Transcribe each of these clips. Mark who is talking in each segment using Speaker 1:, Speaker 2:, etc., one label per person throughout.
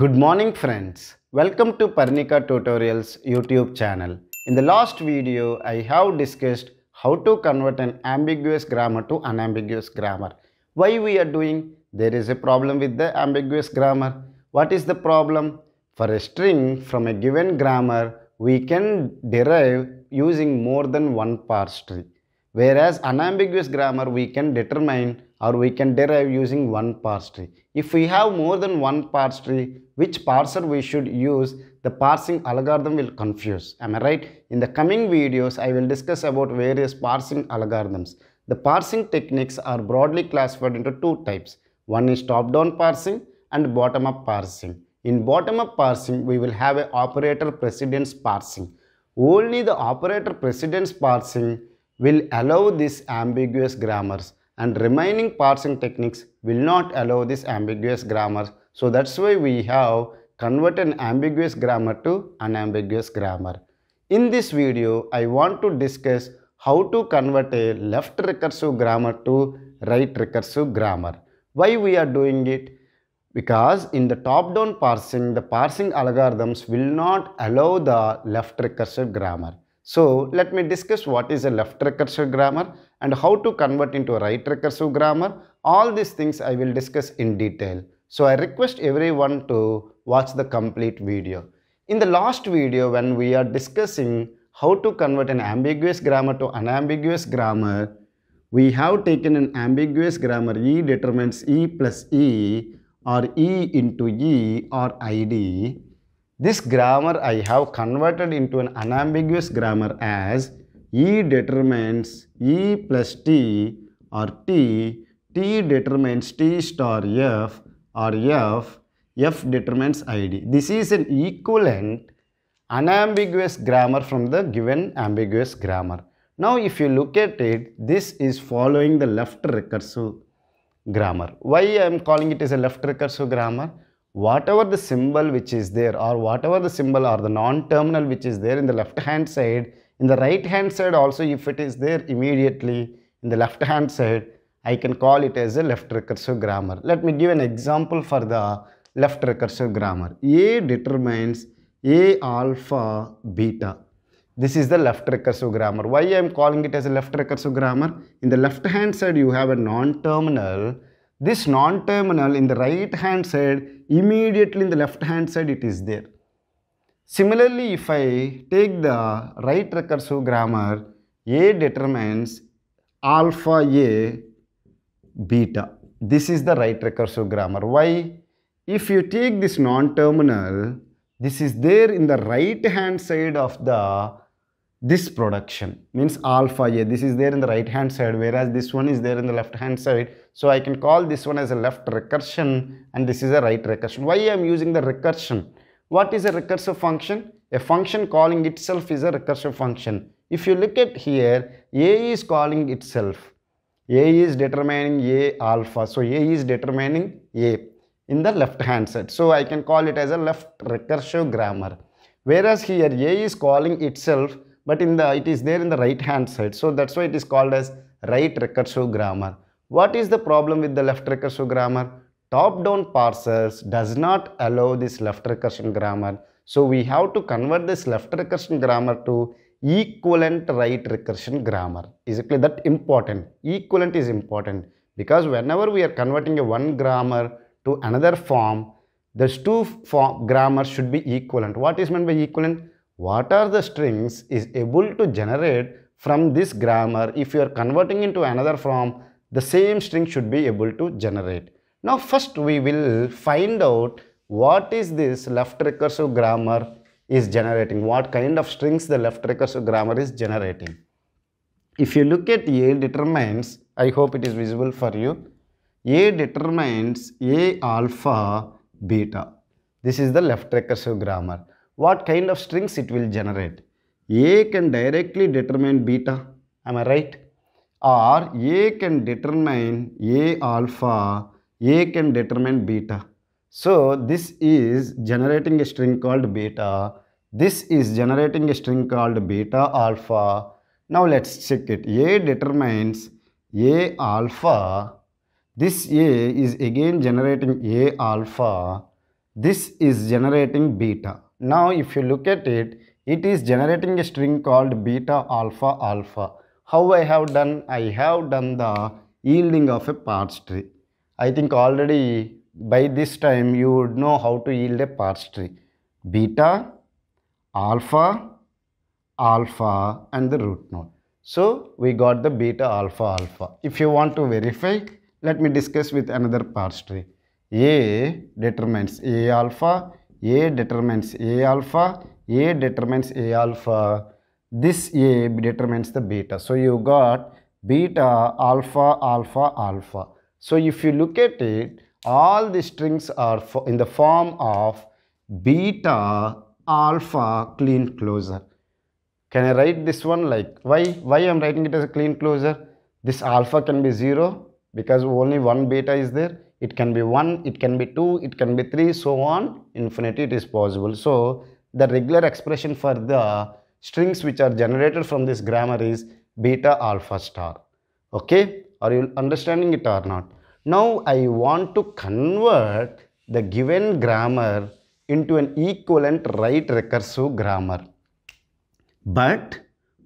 Speaker 1: Good morning friends. Welcome to Pernica Tutorials YouTube channel. In the last video, I have discussed how to convert an ambiguous grammar to unambiguous grammar. Why we are doing? There is a problem with the ambiguous grammar. What is the problem? For a string from a given grammar, we can derive using more than one parse tree. Whereas unambiguous grammar, we can determine or we can derive using one parse tree. If we have more than one parse tree, which parser we should use, the parsing algorithm will confuse. Am I right? In the coming videos, I will discuss about various parsing algorithms. The parsing techniques are broadly classified into two types. One is top-down parsing and bottom-up parsing. In bottom-up parsing, we will have a operator precedence parsing. Only the operator precedence parsing will allow these ambiguous grammars and remaining parsing techniques will not allow this ambiguous grammar. So that's why we have converted ambiguous grammar to unambiguous grammar. In this video, I want to discuss how to convert a left recursive grammar to right recursive grammar. Why we are doing it? Because in the top-down parsing, the parsing algorithms will not allow the left recursive grammar. So let me discuss what is a left recursive grammar and how to convert into a right recursive grammar. All these things I will discuss in detail. So I request everyone to watch the complete video. In the last video when we are discussing how to convert an ambiguous grammar to unambiguous grammar, we have taken an ambiguous grammar E determines E plus E or E into E or ID. This grammar I have converted into an unambiguous grammar as E determines E plus T or T, T determines T star F or F, F determines ID. This is an equivalent unambiguous grammar from the given ambiguous grammar. Now if you look at it, this is following the left recursive grammar. Why I am calling it as a left recursive grammar? Whatever the symbol which is there or whatever the symbol or the non-terminal which is there in the left hand side in the right hand side also if it is there immediately in the left hand side I can call it as a left recursive grammar. Let me give an example for the left recursive grammar. A determines A alpha beta. This is the left recursive grammar. Why I am calling it as a left recursive grammar? In the left hand side you have a non-terminal. This non-terminal in the right hand side, immediately in the left hand side it is there. Similarly, if I take the right recursive grammar, A determines alpha A beta. This is the right recursive grammar. Why? If you take this non-terminal, this is there in the right hand side of the this production means alpha a this is there in the right hand side whereas this one is there in the left hand side so i can call this one as a left recursion and this is a right recursion why i am using the recursion what is a recursive function? A function calling itself is a recursive function. If you look at here, A is calling itself. A is determining A alpha. So A is determining A in the left hand side. So I can call it as a left recursive grammar. Whereas here A is calling itself but in the it is there in the right hand side. So that's why it is called as right recursive grammar. What is the problem with the left recursive grammar? top-down parsers does not allow this left recursion grammar. So we have to convert this left recursion grammar to equivalent right recursion grammar. Is it clear? That important. Equivalent is important because whenever we are converting a one grammar to another form, those two form grammar should be equivalent. What is meant by equivalent? What are the strings is able to generate from this grammar if you are converting into another form, the same string should be able to generate. Now first we will find out what is this left recursive grammar is generating, what kind of strings the left recursive grammar is generating. If you look at A determines, I hope it is visible for you, A determines A alpha beta. This is the left recursive grammar. What kind of strings it will generate? A can directly determine beta, am I right? Or A can determine A alpha a can determine beta. So this is generating a string called beta. This is generating a string called beta alpha. Now let's check it. A determines A alpha. This A is again generating A alpha. This is generating beta. Now if you look at it, it is generating a string called beta alpha alpha. How I have done? I have done the yielding of a parse tree. I think already by this time you would know how to yield a parse tree. Beta, alpha, alpha and the root node. So we got the beta, alpha, alpha. If you want to verify, let me discuss with another parse tree. A determines A alpha, A determines A alpha, A determines A alpha. This A determines the beta. So you got beta, alpha, alpha, alpha. So if you look at it, all the strings are in the form of beta alpha clean closure. Can I write this one like why? Why I'm writing it as a clean closure? This alpha can be 0 because only one beta is there. It can be 1, it can be 2, it can be 3, so on. Infinity it is possible. So the regular expression for the strings which are generated from this grammar is beta alpha star. Okay. Are you understanding it or not? Now I want to convert the given grammar into an equivalent right recursive grammar. But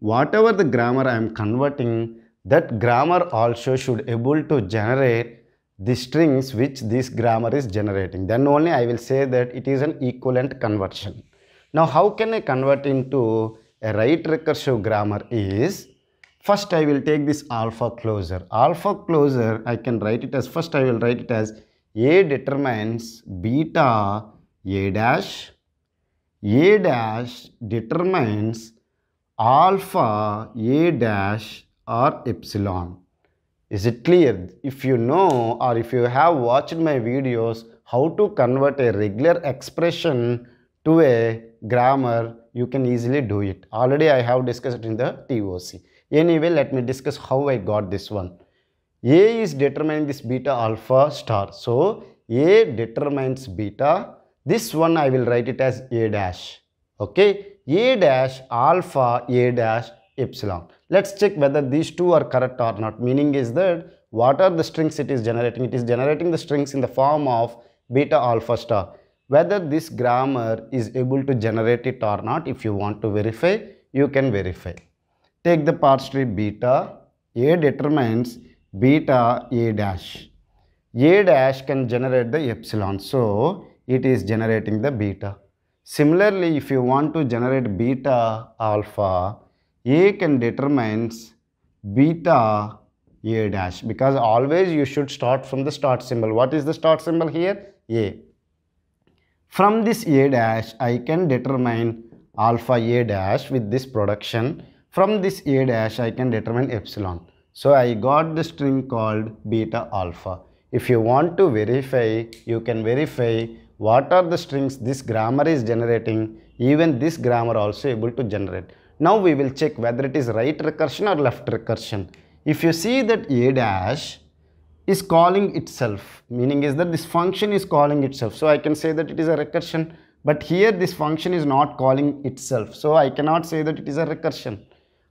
Speaker 1: whatever the grammar I am converting, that grammar also should able to generate the strings which this grammar is generating. Then only I will say that it is an equivalent conversion. Now how can I convert into a right recursive grammar is first I will take this alpha closure. Alpha closure, I can write it as, first I will write it as A determines beta A dash. A dash determines alpha A dash or epsilon. Is it clear? If you know or if you have watched my videos, how to convert a regular expression to a grammar, you can easily do it. Already I have discussed in the TOC. Anyway, let me discuss how I got this one. A is determining this beta alpha star. So, A determines beta. This one I will write it as A dash. Okay. A dash alpha A dash epsilon. Let's check whether these two are correct or not. Meaning is that what are the strings it is generating? It is generating the strings in the form of beta alpha star. Whether this grammar is able to generate it or not, if you want to verify, you can verify take the part strip beta, A determines beta A dash. A dash can generate the epsilon. So, it is generating the beta. Similarly, if you want to generate beta alpha, A can determines beta A dash because always you should start from the start symbol. What is the start symbol here? A. From this A dash, I can determine alpha A dash with this production from this A dash, I can determine epsilon. So I got the string called beta alpha. If you want to verify, you can verify what are the strings this grammar is generating. Even this grammar also able to generate. Now we will check whether it is right recursion or left recursion. If you see that A dash is calling itself, meaning is that this function is calling itself. So I can say that it is a recursion, but here this function is not calling itself. So I cannot say that it is a recursion.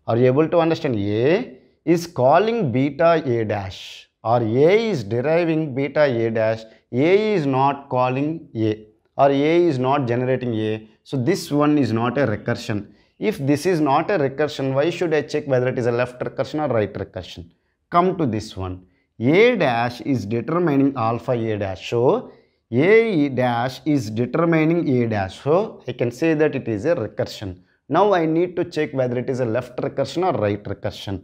Speaker 1: Are you able to understand? A is calling beta A dash or A is deriving beta A dash. A is not calling A or A is not generating A. So this one is not a recursion. If this is not a recursion, why should I check whether it is a left recursion or right recursion? Come to this one. A dash is determining alpha A dash. So A dash is determining A dash. So I can say that it is a recursion. Now I need to check whether it is a left recursion or right recursion.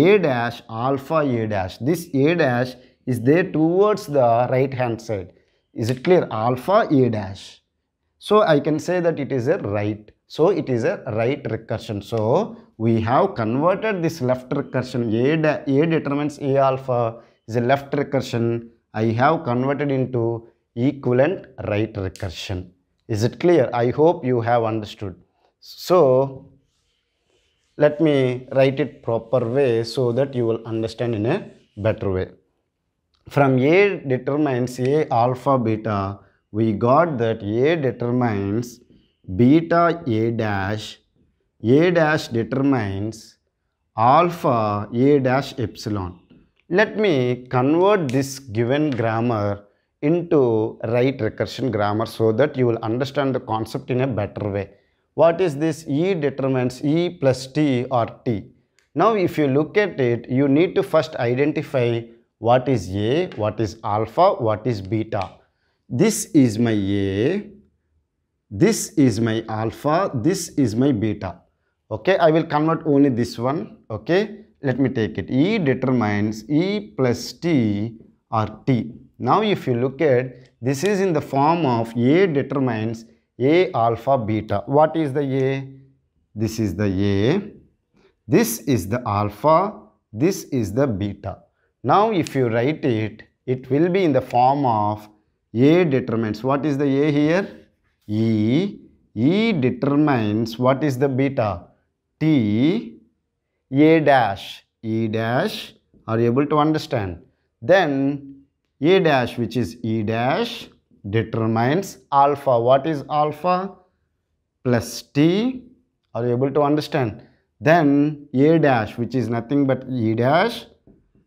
Speaker 1: A dash alpha A dash. This A dash is there towards the right hand side. Is it clear? Alpha A dash. So I can say that it is a right. So it is a right recursion. So we have converted this left recursion. A, A determines A alpha is a left recursion. I have converted into equivalent right recursion. Is it clear? I hope you have understood. So, let me write it proper way so that you will understand in a better way. From A determines A alpha beta, we got that A determines beta A dash, A dash determines alpha A dash epsilon. Let me convert this given grammar into right recursion grammar so that you will understand the concept in a better way. What is this E determines E plus T or T. Now if you look at it, you need to first identify what is A, what is alpha, what is beta. This is my A, this is my alpha, this is my beta. Okay, I will convert only this one. Okay, let me take it. E determines E plus T or T. Now if you look at, this is in the form of A determines a alpha beta. What is the A? This is the A. This is the alpha. This is the beta. Now if you write it, it will be in the form of A determines. What is the A here? E. E determines what is the beta? T A dash. E dash. Are you able to understand? Then A dash which is E dash determines alpha. What is alpha? Plus t. Are you able to understand? Then a dash which is nothing but e dash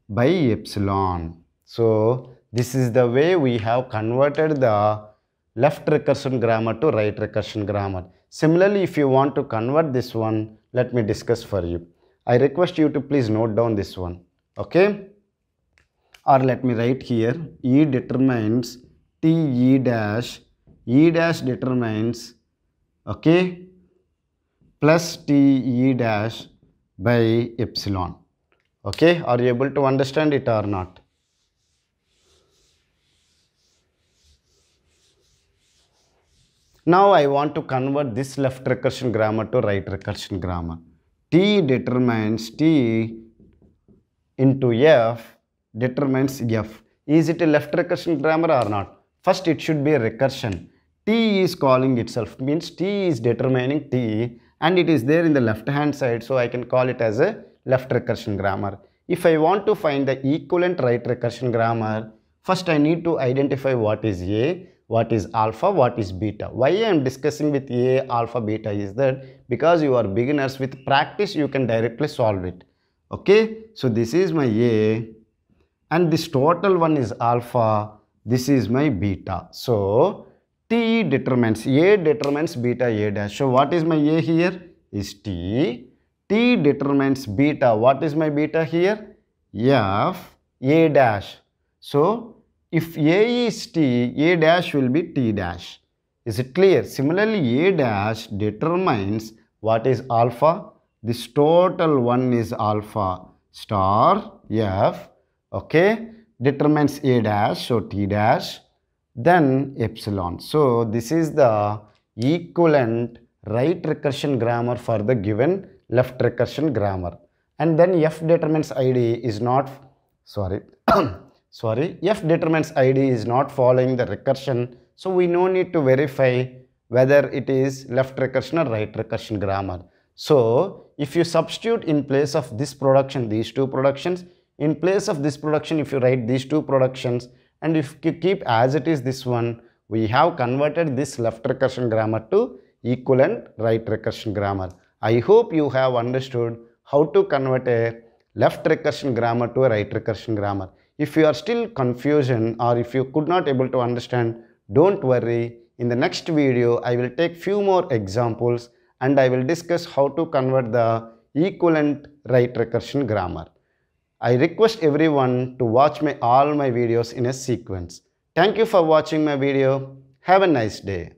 Speaker 1: by epsilon. So this is the way we have converted the left recursion grammar to right recursion grammar. Similarly, if you want to convert this one, let me discuss for you. I request you to please note down this one. Okay? Or let me write here, E determines TE dash, E dash determines, okay, plus TE dash by epsilon. Okay, are you able to understand it or not? Now I want to convert this left recursion grammar to right recursion grammar. T determines T into F determines F. Is it a left recursion grammar or not? First, it should be a recursion. T is calling itself, means T is determining T and it is there in the left hand side. So, I can call it as a left recursion grammar. If I want to find the equivalent right recursion grammar, first I need to identify what is A, what is alpha, what is beta. Why I am discussing with A, alpha, beta is that because you are beginners with practice you can directly solve it. Okay, so this is my A and this total one is alpha this is my beta. So, T determines, A determines beta A dash. So, what is my A here? Is T. T determines beta. What is my beta here? F A dash. So, if A is T, A dash will be T dash. Is it clear? Similarly, A dash determines what is alpha. This total one is alpha star F. Okay determines a dash, so t dash, then epsilon. So this is the equivalent right recursion grammar for the given left recursion grammar. And then f determines id is not, sorry, sorry, f determines id is not following the recursion. So we no need to verify whether it is left recursion or right recursion grammar. So if you substitute in place of this production, these two productions, in place of this production if you write these two productions and if you keep as it is this one we have converted this left recursion grammar to equivalent right recursion grammar. I hope you have understood how to convert a left recursion grammar to a right recursion grammar. If you are still confusion or if you could not able to understand, don't worry. In the next video, I will take few more examples and I will discuss how to convert the equivalent right recursion grammar. I request everyone to watch my all my videos in a sequence. Thank you for watching my video. Have a nice day.